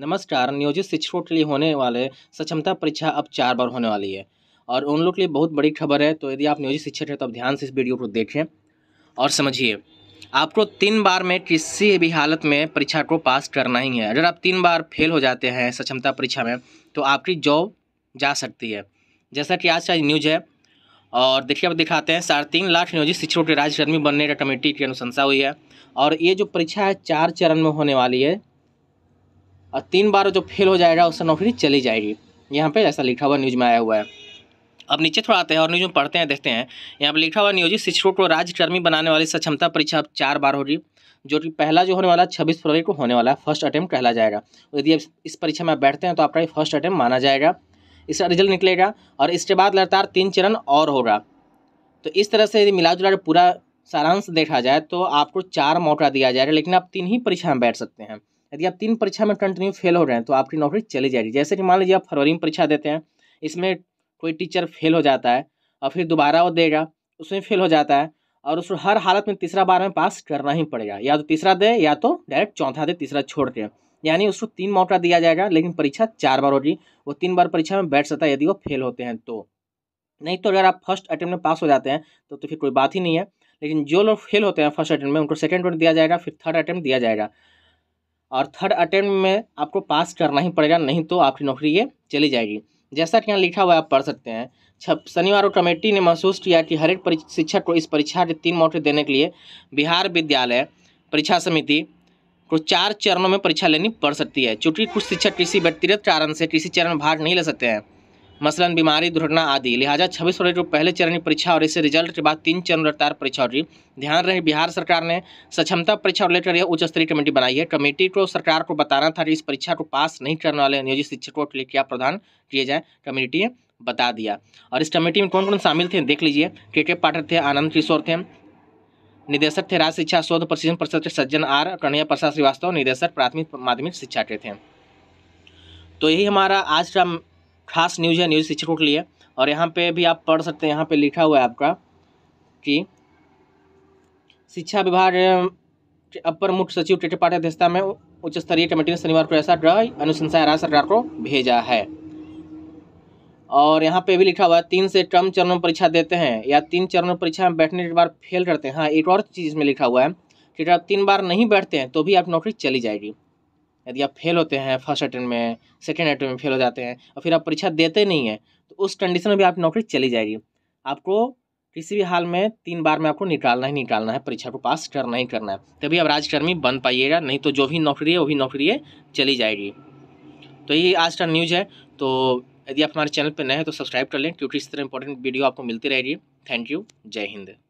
नमस्कार नियोजित शिक्षकों के लिए होने वाले सक्षमता परीक्षा अब चार बार होने वाली है और उन लोग के लिए बहुत बड़ी खबर है तो यदि आप नियोजित शिक्षक हैं तो आप ध्यान से इस वीडियो को देखें और समझिए आपको तीन बार में किसी भी हालत में परीक्षा को पास करना ही है अगर आप तीन बार फेल हो जाते हैं सक्षमता परीक्षा में तो आपकी जॉब जा सकती है जैसा कि आज का न्यूज है और देखिए अब दिखाते हैं साढ़े तीन लाख नियोजित शिक्षकों के राज्यकर्मी बनने का कमेटी की अनुशंसा हुई है और ये जो परीक्षा है चार चरण में होने वाली है और तीन बार जो फेल हो जाएगा उससे नौकरी चली जाएगी यहाँ पे ऐसा लिखा हुआ न्यूज़ में आया हुआ है अब नीचे थोड़ा आते हैं और न्यूज़ में पढ़ते हैं देखते हैं यहाँ पर लिखा हुआ न्यूज शिक्षकों को राज्यकर्मी बनाने वाली सक्षमता परीक्षा अब चार बार होगी जो कि पहला जो होने वाला है छब्बीस फरवरी को होने वाला है फर्स्ट अटैम्प्ट कहला जाएगा तो यदि इस परीक्षा में बैठते हैं तो आपका ये फर्स्ट अटैम्प्ट माना जाएगा इसका रिजल्ट निकलेगा और इसके बाद लगातार तीन चरण और होगा तो इस तरह से यदि मिला जुला पूरा सारांश देखा जाए तो आपको चार मौका दिया जाएगा लेकिन आप तीन ही परीक्षा में बैठ सकते हैं यदि आप तीन परीक्षा में कंटिन्यू फेल हो रहे हैं तो आपकी नौकरी चली जाएगी जैसे कि मान लीजिए आप फरवरी में परीक्षा देते हैं इसमें कोई टीचर फेल हो जाता है और फिर दोबारा वो देगा उसमें फेल हो जाता है और उसको हर हालत में तीसरा बार में पास करना ही पड़ेगा या तो तीसरा दे या तो डायरेक्ट चौथा दे तीसरा छोड़ के यानी उसको तीन मौका दिया जाएगा लेकिन परीक्षा चार बार होगी वो तीन बार परीक्षा में बैठ सकता है यदि वो फेल होते हैं तो नहीं तो अगर आप फर्स्ट अटैम्प्ट में पास हो जाते हैं तो तो फिर कोई बात ही नहीं है लेकिन जो लोग फेल होते हैं फर्स्ट अटैम्प्ट में उनको सेकेंड अटैम्प्ट दिया जाएगा फिर थर्ड अटैम्प्ट दिया जाएगा और थर्ड अटेम्प्ट में आपको पास करना ही पड़ेगा नहीं तो आपकी नौकरी ये चली जाएगी जैसा कि यहाँ लिखा हुआ है आप पढ़ सकते हैं शनिवार कमेटी ने महसूस किया कि हर एक शिक्षक को इस परीक्षा के तीन मौके देने के लिए बिहार विद्यालय परीक्षा समिति को चार चरणों में परीक्षा लेनी पड़ सकती है चूँकि कुछ शिक्षक किसी व्यक्तिगत कारण से किसी चरण में भाग नहीं ले सकते हैं मसलन बीमारी दुर्घटना आदि लिहाजा छब्बीस फरवरी को पहले चरण की परीक्षा और इससे रिजल्ट के बाद तीन चरण लगातार परीक्षा होगी ध्यान रहे बिहार सरकार ने सक्षमता परीक्षा और लेकर यह उच्च स्तरीय कमेटी बनाई है कमेटी को सरकार को बताना था कि इस परीक्षा को पास नहीं करने वाले नियोजित शिक्षकों के लिए क्या प्रदान किए जाए कमेटी ने बता दिया और इस कमेटी में कौन कौन शामिल थे देख लीजिए के के पाठक थे आनंद किशोर थे निदेशक थे राज्य शिक्षा शोध प्रशिक्षण परिषद के सज्जन आर कन्हैया प्रसाद श्रीवास्तव निदेशक प्राथमिक माध्यमिक शिक्षा के थे तो यही हमारा आज का खास न्यूज़ है न्यूज़ शिक्षकों के लिए और यहाँ पे भी आप पढ़ सकते हैं यहाँ पे लिखा हुआ है आपका कि शिक्षा विभाग अपर मुख्य सचिव टी पाठ अध्यक्षता में उच्च स्तरीय कमेटी ने शनिवार को ऐसा ड्रॉ अनुशंसा राज्य सरकार को भेजा है और यहाँ पे भी लिखा हुआ है तीन से कम चरणों परीक्षा देते हैं या तीन चरणों परीक्षा में बैठने के बाद फेल करते हैं हाँ एक और चीज़ में लिखा हुआ है कि अगर आप तीन बार नहीं बैठते हैं तो भी आप नौकरी चली जाएगी यदि आप फेल होते हैं फर्स्ट अटैम्प में सेकेंड अटैम्प में फेल हो जाते हैं और फिर आप परीक्षा देते नहीं हैं तो उस कंडीशन में भी आपकी नौकरी चली जाएगी आपको किसी भी हाल में तीन बार में आपको निकालना ही निकालना है परीक्षा को पास करना ही करना है तभी आप राजकर्मी बन पाइएगा नहीं तो जो भी नौकरी है वही नौकरी है चली जाएगी तो ये आज का न्यूज़ है तो यदि आप हमारे चैनल पर नए हैं तो सब्सक्राइब कर लें क्योंकि इस तरह इंपॉर्टेंट वीडियो आपको मिलती रहेगी थैंक यू जय हिंद